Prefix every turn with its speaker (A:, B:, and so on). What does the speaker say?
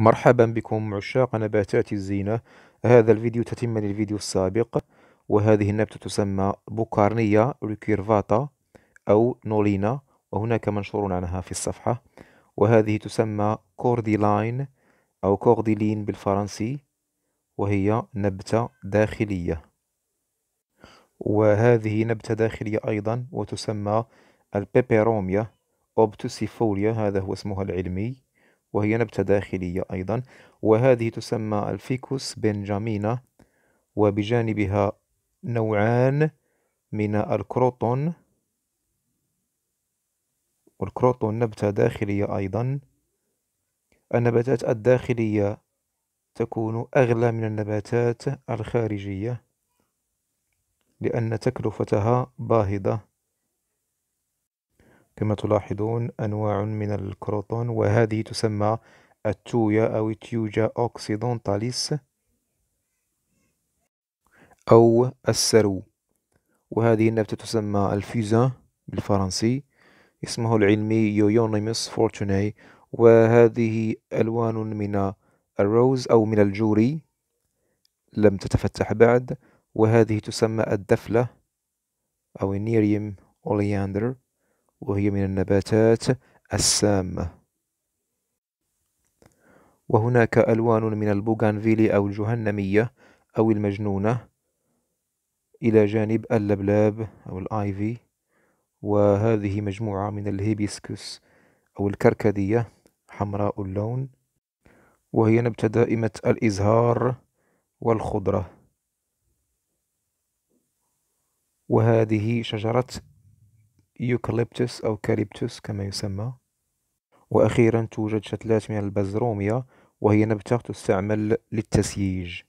A: مرحبا بكم عشاق نباتات الزينة هذا الفيديو تتم للفيديو السابق وهذه النبتة تسمى بوكارنيا ريكيرفاتا أو نولينا وهناك منشور عنها في الصفحة وهذه تسمى كورديلاين أو كورديلين بالفرنسي وهي نبتة داخلية وهذه نبتة داخلية أيضا وتسمى البيبيروميا أوبتوسيفوليا هذا هو اسمها العلمي وهي نبتة داخلية أيضا وهذه تسمى الفيكوس بنجامينا وبجانبها نوعان من الكروتون والكروتون نبتة داخلية أيضا النباتات الداخلية تكون أغلى من النباتات الخارجية لأن تكلفتها باهظة كما تلاحظون أنواع من الكروتون وهذه تسمى التويا أو تيوجا أوكسيدونتاليس أو السرو وهذه النبتة تسمى الفيزان بالفرنسي اسمه العلمي يويونيمس فورتوني وهذه ألوان من الروز أو من الجوري لم تتفتح بعد وهذه تسمى الدفلة أو النيريم أولياندر وهي من النباتات السامة وهناك ألوان من البوغانفيلي أو الجهنمية أو المجنونة إلى جانب اللبلاب أو الآيفي وهذه مجموعة من الهيبيسكس أو الكركدية حمراء اللون وهي نبتة دائمة الإزهار والخضرة وهذه شجرة يوكاليبتوس أو كاليبتوس كما يسمى وأخيرا توجد شتلات من البزرومية وهي نبتة تستعمل للتسييج